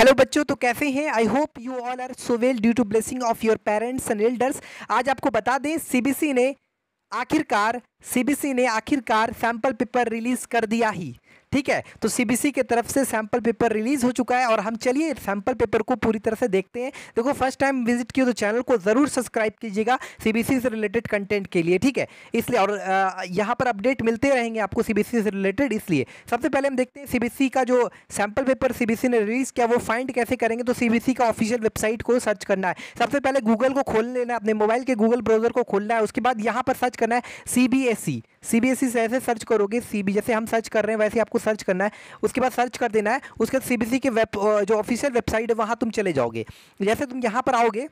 hello बच्चों तो कैसे हैं I hope you all are so well due to blessing of your parents and elders आज आपको बता दें सीबीसी ने आखिरकार सीबीसी ने आखिरकार सैम्पल पेपर रिलीज़ कर दिया ही ठीक है तो सीबीसी की तरफ से सैम्पल पेपर रिलीज़ हो चुका है और हम चलिए सैंपल पेपर को पूरी तरह से देखते हैं देखो फर्स्ट टाइम विजिट किया तो चैनल को ज़रूर सब्सक्राइब कीजिएगा सीबीसी से रिलेटेड कंटेंट के लिए ठीक है इसलिए और यहाँ पर अपडेट मिलते रहेंगे आपको सीबीसी से रिलेटेड इसलिए सबसे पहले हम देखते हैं सीबीसी का जो सैम्पल पेपर सीबीसी ने रिलीज़ किया वो फाइंड कैसे करेंगे तो सीबीसी का ऑफिशियल वेबसाइट को सर्च करना है सबसे पहले गूगल को खोल लेना है अपने मोबाइल के गूगल ब्राउज़र को खोलना है उसके बाद यहाँ पर सर्च करना है सी सी बी एस ई से ऐसे सर्च करोगे सी बी जैसे हम सर्च कर रहे हैं वैसे आपको सर्च करना है उसके बाद सर्च कर देना है उसके बाद सी बी एस ई के वेब जो ऑफिशियल वेबसाइट है वहाँ तुम चले जाओगे जैसे तुम यहाँ पर आओगे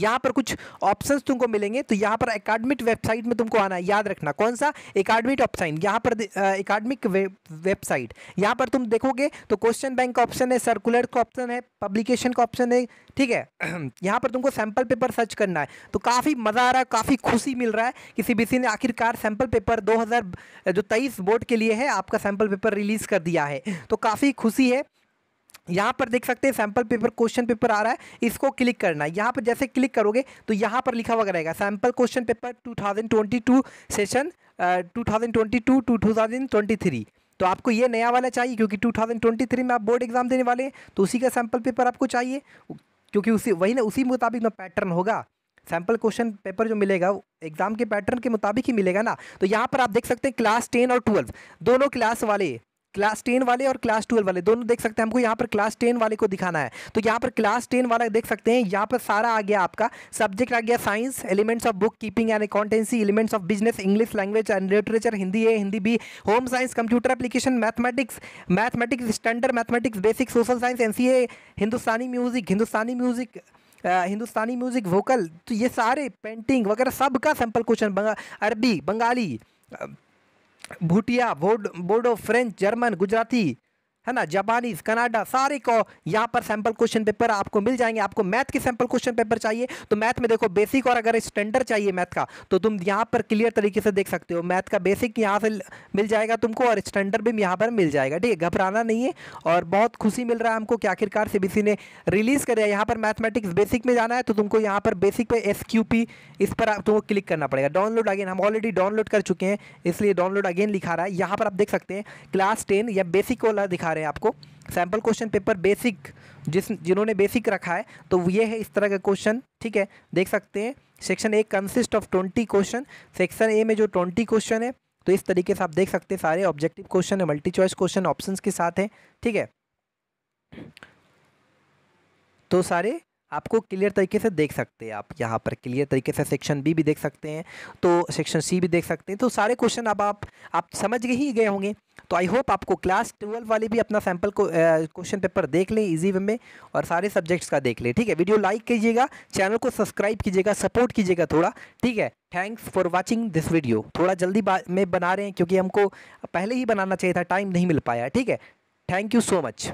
यहाँ पर कुछ ऑप्शंस तुमको मिलेंगे तो यहाँ पर एकेडमिक वेबसाइट में तुमको आना है याद रखना कौन सा एकेडमिक ऑप्शन यहाँ पर एकेडमिक वेबसाइट यहाँ पर तुम देखोगे तो क्वेश्चन बैंक का ऑप्शन है सर्कुलर का ऑप्शन है पब्लिकेशन का ऑप्शन है ठीक है यहाँ पर तुमको सैंपल पेपर सर्च करना है तो काफ़ी मज़ा आ रहा है काफ़ी खुशी मिल रहा है कि सी ने आखिरकार सैंपल पेपर दो जो तेईस बोर्ड के लिए है आपका सैम्पल पेपर रिलीज़ कर दिया है तो काफ़ी खुशी है यहाँ पर देख सकते हैं सैम्पल पेपर क्वेश्चन पेपर आ रहा है इसको क्लिक करना है यहाँ पर जैसे क्लिक करोगे तो यहाँ पर लिखा हुआ रहेगा sample question paper 2022 session uh, 2022 to 2023 तो आपको ये नया वाला चाहिए क्योंकि 2023 में आप बोर्ड एग्ज़ाम देने वाले हैं तो उसी का सैंपल पेपर आपको चाहिए क्योंकि उसी वही ना उसी मुताबिक ना पैटर्न होगा सैम्पल क्वेश्चन पेपर जो मिलेगा एग्ज़ाम के पैटर्न के मुताबिक ही मिलेगा ना तो यहाँ पर आप देख सकते हैं क्लास टेन और ट्वेल्व दोनों क्लास वाले क्लास टेन वाले और क्लास ट्वेल्व वाले दोनों देख सकते हैं हमको यहाँ पर क्लास टेन वाले को दिखाना है तो यहाँ पर क्लास टेन वाला देख सकते हैं यहाँ पर सारा आ गया आपका सब्जेक्ट आ गया science elements of book keeping and accountancy elements of business English language and literature Hindi A Hindi B home science computer application mathematics mathematics standard mathematics basic social science and Hindustani music Hindustani music Hindustani music vocal तो ये सारे painting वगैरह सब का sample question बंगा, अरबी Bengali Bhutia board board of French German Gujarati है ना जापानीज कनाडा सारे को यहाँ पर सैम्पल क्वेश्चन पेपर आपको मिल जाएंगे आपको मैथ के सैंपल क्वेश्चन पेपर चाहिए तो मैथ में देखो बेसिक और अगर स्टैंडर्ड चाहिए मैथ का तो तुम यहाँ पर क्लियर तरीके से देख सकते हो मैथ का बेसिक यहाँ से मिल जाएगा तुमको और स्टैंडर्ड भी यहाँ पर मिल जाएगा ठीक है घबराना नहीं है और बहुत खुशी मिल रहा है हमको कि आखिरकार सी ने रिलीज़ दिया यहाँ पर मैथमेटिक्स बेसिक में जाना है तो तुमको यहाँ पर बेसिक पे एस इस पर तुमको क्लिक करना पड़ेगा डाउनलोड अगेन हम ऑलरेडी डाउनलोड कर चुके हैं इसलिए डाउनलोड अगेन लिखा रहा है यहाँ पर आप देख सकते हैं क्लास टेन या बेसिक वाला दिखा रहे हैं आपको सैम्पल क्वेश्चन पेपर बेसिक जिस जिन्होंने बेसिक रखा है तो ये है इस तरह का क्वेश्चन ठीक है देख सकते हैं section A consist of twenty question section A में जो ट्वेंटी क्वेश्चन है तो इस तरीके से आप देख सकते हैं सारे ऑब्जेक्टिव क्वेश्चन है मल्टी चॉइस क्वेश्चन ऑप्शंस के साथ हैं ठीक है तो सारे आपको क्लियर तरीके से देख सकते हैं आप यहाँ पर क्लियर तरीके से सेक्शन बी भी देख सकते हैं तो सेक्शन सी भी देख सकते हैं तो सारे क्वेश्चन अब आप आप समझ ही गए होंगे तो आई होप आपको क्लास ट्वेल्व वाले भी अपना सैम्पल को क्वेश्चन पेपर देख लें इजी वे में और सारे सब्जेक्ट्स का देख लें ठीक है वीडियो लाइक कीजिएगा चैनल को सब्सक्राइब कीजिएगा सपोर्ट कीजिएगा थोड़ा ठीक है thanks for watching this video थोड़ा जल्दी में बना रहे हैं क्योंकि हमको पहले ही बनाना चाहिए था टाइम नहीं मिल पाया ठीक है थैंक यू सो मच